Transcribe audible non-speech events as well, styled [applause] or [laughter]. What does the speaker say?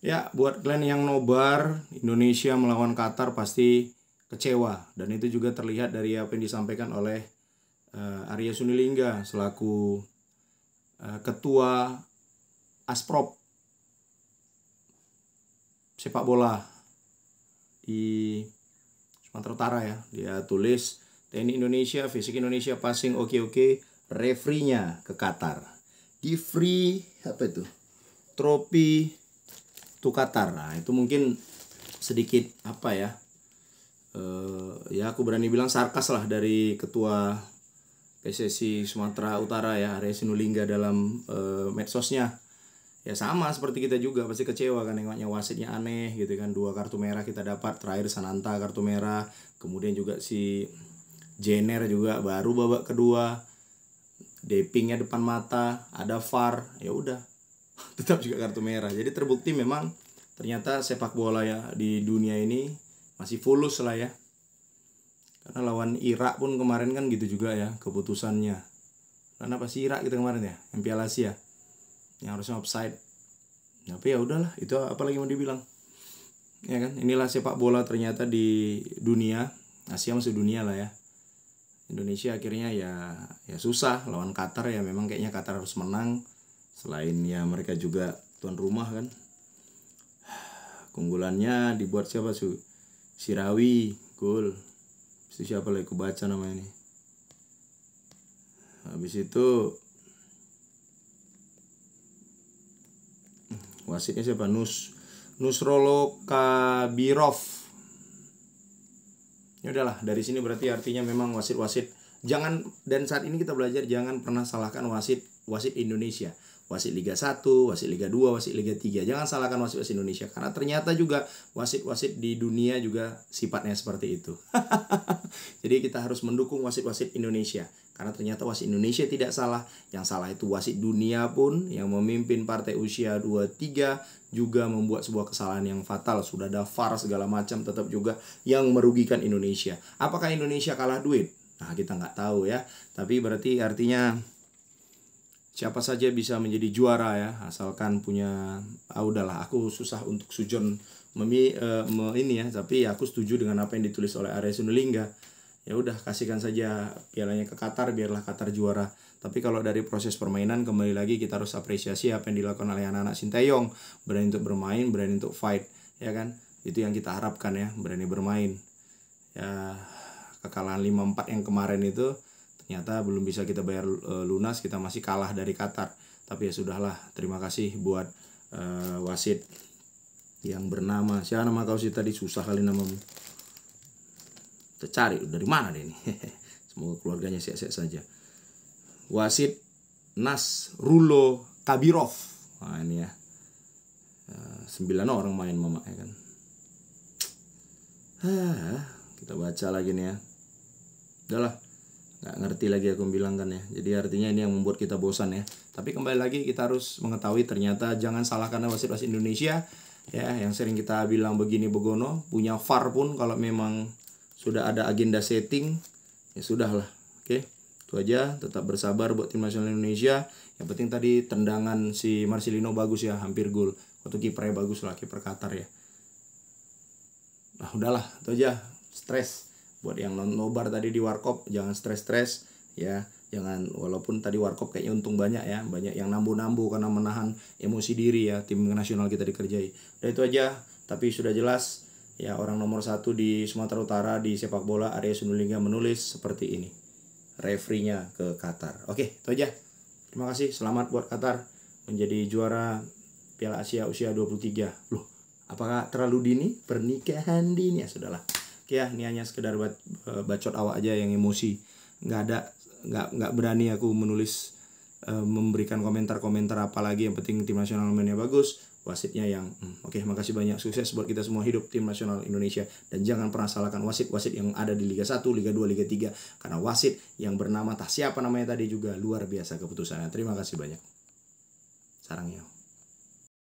Ya, buat kalian yang nobar, Indonesia melawan Qatar pasti kecewa dan itu juga terlihat dari apa yang disampaikan oleh uh, Arya Sunilingga selaku uh, ketua Asprop sepak bola di Sumatera Utara ya. Dia tulis TNI Indonesia, fisik Indonesia passing oke oke, okay. referee-nya ke Qatar. Di free apa itu? Tropi Tukatar. Nah, itu mungkin sedikit apa ya? Eh, ya aku berani bilang sarkas lah dari ketua PSSI Sumatera Utara ya Arya Sinulinga dalam eh, medsosnya ya sama seperti kita juga pasti kecewa kan nengoknya wasitnya aneh gitu kan dua kartu merah kita dapat terakhir Sananta kartu merah kemudian juga si Jenner juga baru babak kedua depingnya depan mata ada Far ya udah [laughs] tetap juga kartu merah jadi terbukti memang ternyata sepak bola ya di dunia ini masih fulus lah ya karena lawan Irak pun kemarin kan gitu juga ya keputusannya karena pasti Irak kita gitu kemarin ya yang Piala Asia yang harusnya offside tapi ya udahlah itu apalagi mau dibilang ya kan inilah sepak bola ternyata di dunia Asia masuk dunia lah ya Indonesia akhirnya ya ya susah lawan Qatar ya memang kayaknya Qatar harus menang Selain ya mereka juga tuan rumah kan. Keunggulannya dibuat siapa sih Sirawi, gol. Itu siapa lagi kubaca nama ini. Habis itu wasitnya siapa? Nus Nusrolo Kabirov. Ya udahlah, dari sini berarti artinya memang wasit-wasit jangan dan saat ini kita belajar jangan pernah salahkan wasit wasit Indonesia wasit Liga 1, wasit Liga 2, wasit Liga 3. Jangan salahkan wasit-wasit Indonesia karena ternyata juga wasit-wasit di dunia juga sifatnya seperti itu. [laughs] Jadi kita harus mendukung wasit-wasit Indonesia karena ternyata wasit Indonesia tidak salah. Yang salah itu wasit dunia pun yang memimpin partai usia 23 juga membuat sebuah kesalahan yang fatal. Sudah ada VAR segala macam tetap juga yang merugikan Indonesia. Apakah Indonesia kalah duit? Nah, kita nggak tahu ya. Tapi berarti artinya siapa saja bisa menjadi juara ya asalkan punya ah udahlah aku susah untuk sujon memi uh, me, ini ya tapi ya aku setuju dengan apa yang ditulis oleh Arya Sunulingga ya udah kasihkan saja pialanya ke Qatar biarlah Qatar juara tapi kalau dari proses permainan kembali lagi kita harus apresiasi apa yang dilakukan oleh anak-anak Sinteyong berani untuk bermain berani untuk fight ya kan itu yang kita harapkan ya berani bermain ya kekalahan 5-4 yang kemarin itu Ternyata belum bisa kita bayar e, lunas, kita masih kalah dari Qatar. Tapi ya sudahlah, terima kasih buat e, wasit yang bernama siapa nama kau sih tadi susah kali namamu. Kita dari mana deh ini. [laughs] Semoga keluarganya sehat-sehat saja. Wasit Nas Rulo Kabirov. Nah ini ya. Eh, sembilan orang main mama ya kan. kita baca lagi nih ya. Udahlah nggak ngerti lagi aku bilang kan ya jadi artinya ini yang membuat kita bosan ya tapi kembali lagi kita harus mengetahui ternyata jangan salahkan wasit-wasit Indonesia ya yang sering kita bilang begini begono punya VAR pun kalau memang sudah ada agenda setting ya sudahlah oke itu aja tetap bersabar buat tim nasional Indonesia yang penting tadi tendangan si Marcelino bagus ya hampir gol waktu kipernya bagus lah kiper Qatar ya nah udahlah itu aja stres buat yang non nobar tadi di warkop jangan stres-stres ya jangan walaupun tadi warkop kayaknya untung banyak ya banyak yang nambu-nambu karena menahan emosi diri ya tim nasional kita dikerjai udah itu aja tapi sudah jelas ya orang nomor satu di Sumatera Utara di sepak bola Arya Sundulinga menulis seperti ini referinya ke Qatar oke itu aja terima kasih selamat buat Qatar menjadi juara Piala Asia usia 23 loh apakah terlalu dini pernikahan dini ya sudahlah ya ini hanya sekedar eh, bacot awak aja yang emosi nggak ada nggak nggak berani aku menulis eh, memberikan komentar-komentar apalagi yang penting tim nasional mainnya bagus wasitnya yang hmm, oke makasih banyak sukses buat kita semua hidup tim nasional Indonesia dan jangan pernah salahkan wasit-wasit yang ada di Liga 1, Liga 2, Liga 3 karena wasit yang bernama tak siapa namanya tadi juga luar biasa keputusannya. Terima kasih banyak. Sarangnya.